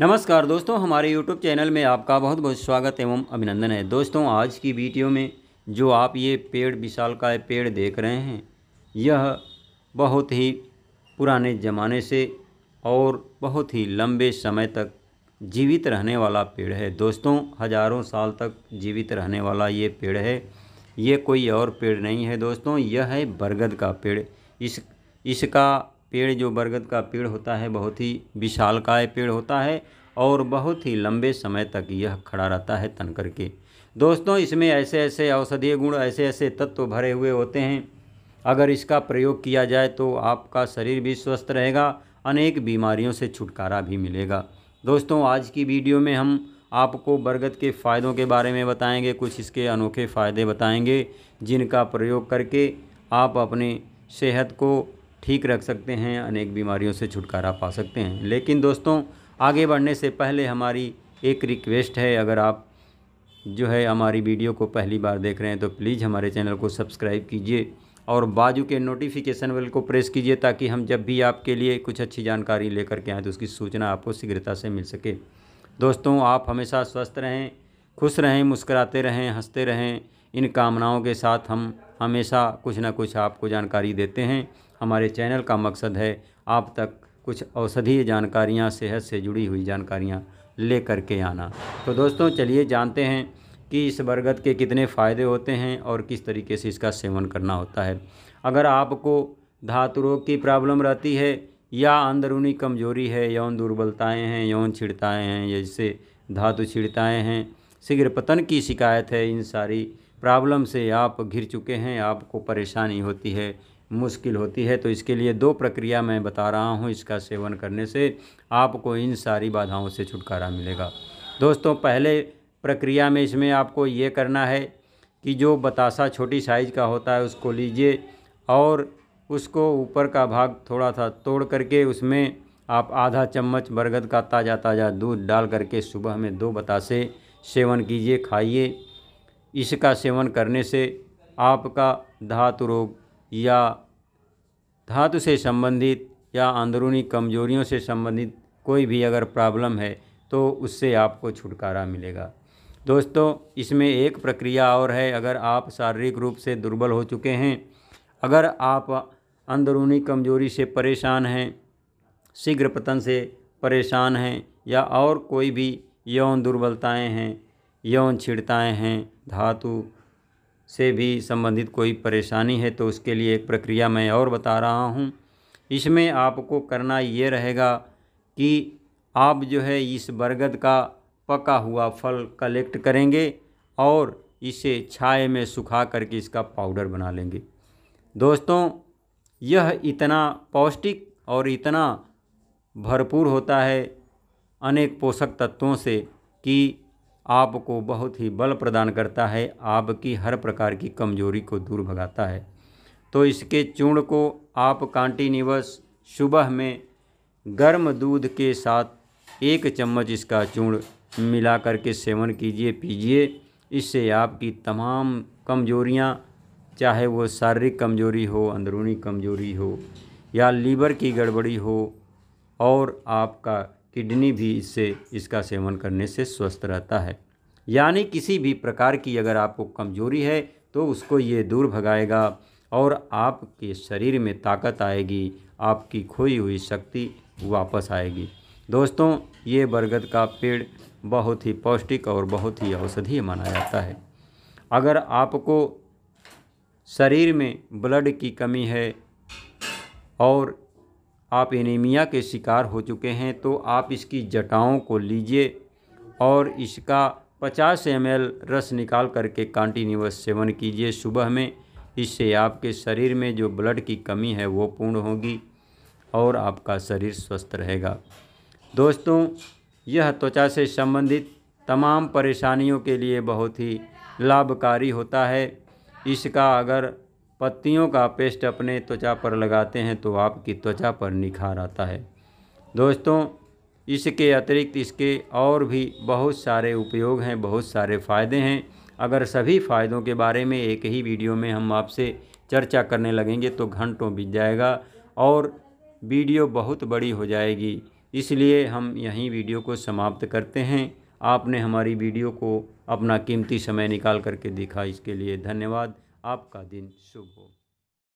नमस्कार दोस्तों हमारे YouTube चैनल में आपका बहुत बहुत स्वागत एवं अभिनंदन है दोस्तों आज की वीडियो में जो आप ये पेड़ विशाल का पेड़ देख रहे हैं यह बहुत ही पुराने ज़माने से और बहुत ही लंबे समय तक जीवित रहने वाला पेड़ है दोस्तों हजारों साल तक जीवित रहने वाला ये पेड़ है ये कोई और पेड़ नहीं है दोस्तों यह है बरगद का पेड़ इस इसका पेड़ जो बरगद का पेड़ होता है बहुत ही विशालकाय पेड़ होता है और बहुत ही लंबे समय तक यह खड़ा रहता है तन करके दोस्तों इसमें ऐसे ऐसे औषधीय गुण ऐसे ऐसे तत्व भरे हुए होते हैं अगर इसका प्रयोग किया जाए तो आपका शरीर भी स्वस्थ रहेगा अनेक बीमारियों से छुटकारा भी मिलेगा दोस्तों आज की वीडियो में हम आपको बरगद के फ़ायदों के बारे में बताएंगे कुछ इसके अनोखे फ़ायदे बताएंगे जिनका प्रयोग करके आप अपने सेहत को ठीक रख सकते हैं अनेक बीमारियों से छुटकारा पा सकते हैं लेकिन दोस्तों आगे बढ़ने से पहले हमारी एक रिक्वेस्ट है अगर आप जो है हमारी वीडियो को पहली बार देख रहे हैं तो प्लीज़ हमारे चैनल को सब्सक्राइब कीजिए और बाजू के नोटिफिकेशन बेल को प्रेस कीजिए ताकि हम जब भी आपके लिए कुछ अच्छी जानकारी लेकर के आएँ तो उसकी सूचना आपको शीघ्रता से मिल सके दोस्तों आप हमेशा स्वस्थ रहें खुश रहें मुस्कराते रहें हंसते रहें इन कामनाओं के साथ हम हमेशा कुछ ना कुछ आपको जानकारी देते हैं हमारे चैनल का मकसद है आप तक कुछ औषधीय जानकारियाँ सेहत से जुड़ी हुई जानकारियाँ ले करके आना तो दोस्तों चलिए जानते हैं कि इस बरगद के कितने फ़ायदे होते हैं और किस तरीके से इसका सेवन करना होता है अगर आपको धातु रोग की प्रॉब्लम रहती है या अंदरूनी कमजोरी है यौन दुर्बलताएँ हैं यौन छिड़ताएँ हैं जैसे धातु छिड़ताएँ हैं शीघ्र पतन की शिकायत है इन सारी प्रॉब्लम से आप घिर चुके हैं आपको परेशानी होती है मुश्किल होती है तो इसके लिए दो प्रक्रिया मैं बता रहा हूँ इसका सेवन करने से आपको इन सारी बाधाओं से छुटकारा मिलेगा दोस्तों पहले प्रक्रिया में इसमें आपको ये करना है कि जो बतासा छोटी साइज का होता है उसको लीजिए और उसको ऊपर का भाग थोड़ा सा तोड़ करके उसमें आप आधा चम्मच बरगद का ताज़ा ताज़ा दूध डाल करके सुबह में दो बतासे सेवन कीजिए खाइए इसका सेवन करने से आपका धातु रोग या धातु से संबंधित या अंदरूनी कमजोरियों से संबंधित कोई भी अगर प्रॉब्लम है तो उससे आपको छुटकारा मिलेगा दोस्तों इसमें एक प्रक्रिया और है अगर आप शारीरिक रूप से दुर्बल हो चुके हैं अगर आप अंदरूनी कमजोरी से परेशान हैं शीघ्र पतन से परेशान हैं या और कोई भी यौन दुर्बलताएं हैं यौन छिड़ताएं हैं धातु से भी संबंधित कोई परेशानी है तो उसके लिए एक प्रक्रिया मैं और बता रहा हूँ इसमें आपको करना ये रहेगा कि आप जो है इस बरगद का पका हुआ फल कलेक्ट करेंगे और इसे छाए में सुखा करके इसका पाउडर बना लेंगे दोस्तों यह इतना पौष्टिक और इतना भरपूर होता है अनेक पोषक तत्वों से कि आपको बहुत ही बल प्रदान करता है आपकी हर प्रकार की कमजोरी को दूर भगाता है तो इसके चूर्ण को आप कॉन्टीन्यूस सुबह में गर्म दूध के साथ एक चम्मच इसका चूर्ण मिला करके सेवन कीजिए पीजिए इससे आपकी तमाम कमजोरियां चाहे वो शारीरिक कमजोरी हो अंदरूनी कमजोरी हो या लीवर की गड़बड़ी हो और आपका किडनी भी इससे इसका सेवन करने से स्वस्थ रहता है यानी किसी भी प्रकार की अगर आपको कमजोरी है तो उसको ये दूर भगाएगा और आपके शरीर में ताकत आएगी आपकी खोई हुई शक्ति वापस आएगी दोस्तों ये बरगद का पेड़ बहुत ही पौष्टिक और बहुत ही औषधीय माना जाता है अगर आपको शरीर में ब्लड की कमी है और आप एनीमिया के शिकार हो चुके हैं तो आप इसकी जटाओं को लीजिए और इसका 50 एम रस निकाल करके कॉन्टीन्यूस सेवन कीजिए सुबह में इससे आपके शरीर में जो ब्लड की कमी है वो पूर्ण होगी और आपका शरीर स्वस्थ रहेगा दोस्तों यह त्वचा से संबंधित तमाम परेशानियों के लिए बहुत ही लाभकारी होता है इसका अगर पत्तियों का पेस्ट अपने त्वचा पर लगाते हैं तो आपकी त्वचा पर निखार आता है दोस्तों इसके अतिरिक्त इसके और भी बहुत सारे उपयोग हैं बहुत सारे फ़ायदे हैं अगर सभी फ़ायदों के बारे में एक ही वीडियो में हम आपसे चर्चा करने लगेंगे तो घंटों बीत जाएगा और वीडियो बहुत बड़ी हो जाएगी इसलिए हम यहीं वीडियो को समाप्त करते हैं आपने हमारी वीडियो को अपना कीमती समय निकाल करके देखा इसके लिए धन्यवाद आपका दिन शुभ हो